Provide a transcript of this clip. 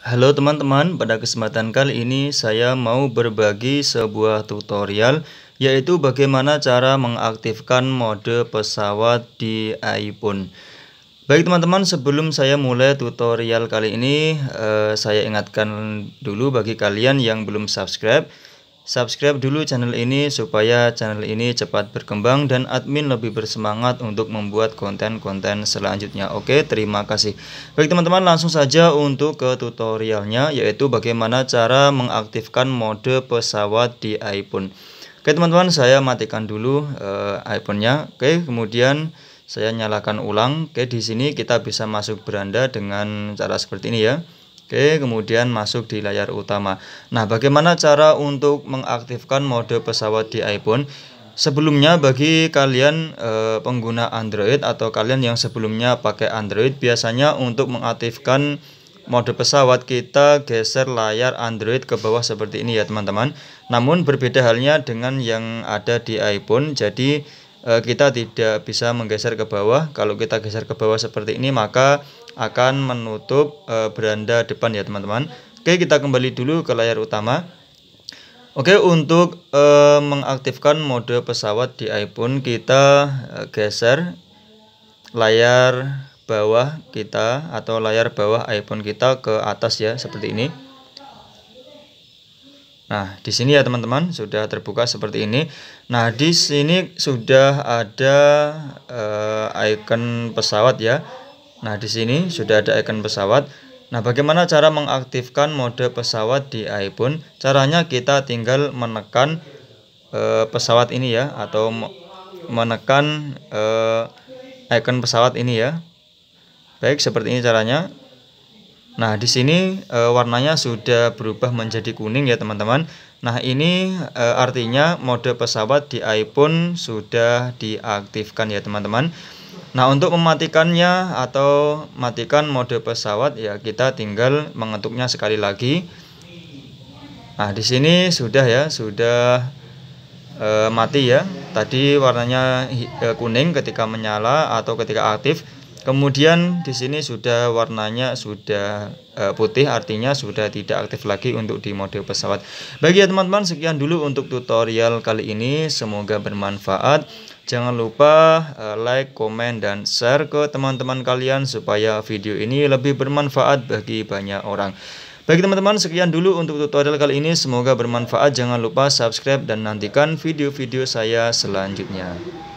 Halo teman-teman, pada kesempatan kali ini saya mau berbagi sebuah tutorial yaitu bagaimana cara mengaktifkan mode pesawat di iPhone. Baik teman-teman, sebelum saya mulai tutorial kali ini, eh, saya ingatkan dulu bagi kalian yang belum subscribe Subscribe dulu channel ini supaya channel ini cepat berkembang dan admin lebih bersemangat untuk membuat konten-konten selanjutnya. Oke, terima kasih. Baik teman-teman, langsung saja untuk ke tutorialnya yaitu bagaimana cara mengaktifkan mode pesawat di iPhone. Oke teman-teman, saya matikan dulu uh, iPhone-nya. Oke, kemudian saya nyalakan ulang. Oke, di sini kita bisa masuk beranda dengan cara seperti ini ya. Oke, kemudian masuk di layar utama. Nah, bagaimana cara untuk mengaktifkan mode pesawat di iPhone? Sebelumnya bagi kalian e, pengguna Android atau kalian yang sebelumnya pakai Android biasanya untuk mengaktifkan mode pesawat kita geser layar Android ke bawah seperti ini ya teman-teman. Namun berbeda halnya dengan yang ada di iPhone. Jadi Eh, kita tidak bisa menggeser ke bawah. Kalau kita geser ke bawah seperti ini maka akan menutup eh, beranda depan ya teman-teman. Oke, kita kembali dulu ke layar utama. Oke, untuk eh, mengaktifkan mode pesawat di iPhone kita geser layar bawah kita atau layar bawah iPhone kita ke atas ya seperti ini. Nah, di sini ya teman-teman sudah terbuka seperti ini. Nah, di sini sudah ada uh, icon pesawat ya. Nah, di sini sudah ada icon pesawat. Nah, bagaimana cara mengaktifkan mode pesawat di iPhone? Caranya kita tinggal menekan uh, pesawat ini ya atau menekan uh, icon pesawat ini ya. Baik, seperti ini caranya. Nah, di sini e, warnanya sudah berubah menjadi kuning ya, teman-teman. Nah, ini e, artinya mode pesawat di iPhone sudah diaktifkan ya, teman-teman. Nah, untuk mematikannya atau matikan mode pesawat ya, kita tinggal mengetuknya sekali lagi. Nah, di sini sudah ya, sudah e, mati ya. Tadi warnanya e, kuning ketika menyala atau ketika aktif. Kemudian di sini sudah warnanya sudah eh, putih artinya sudah tidak aktif lagi untuk di mode pesawat. Bagi ya, teman-teman sekian dulu untuk tutorial kali ini semoga bermanfaat. Jangan lupa eh, like, komen dan share ke teman-teman kalian supaya video ini lebih bermanfaat bagi banyak orang. Bagi teman-teman, sekian dulu untuk tutorial kali ini. Semoga bermanfaat. Jangan lupa subscribe dan nantikan video-video saya selanjutnya.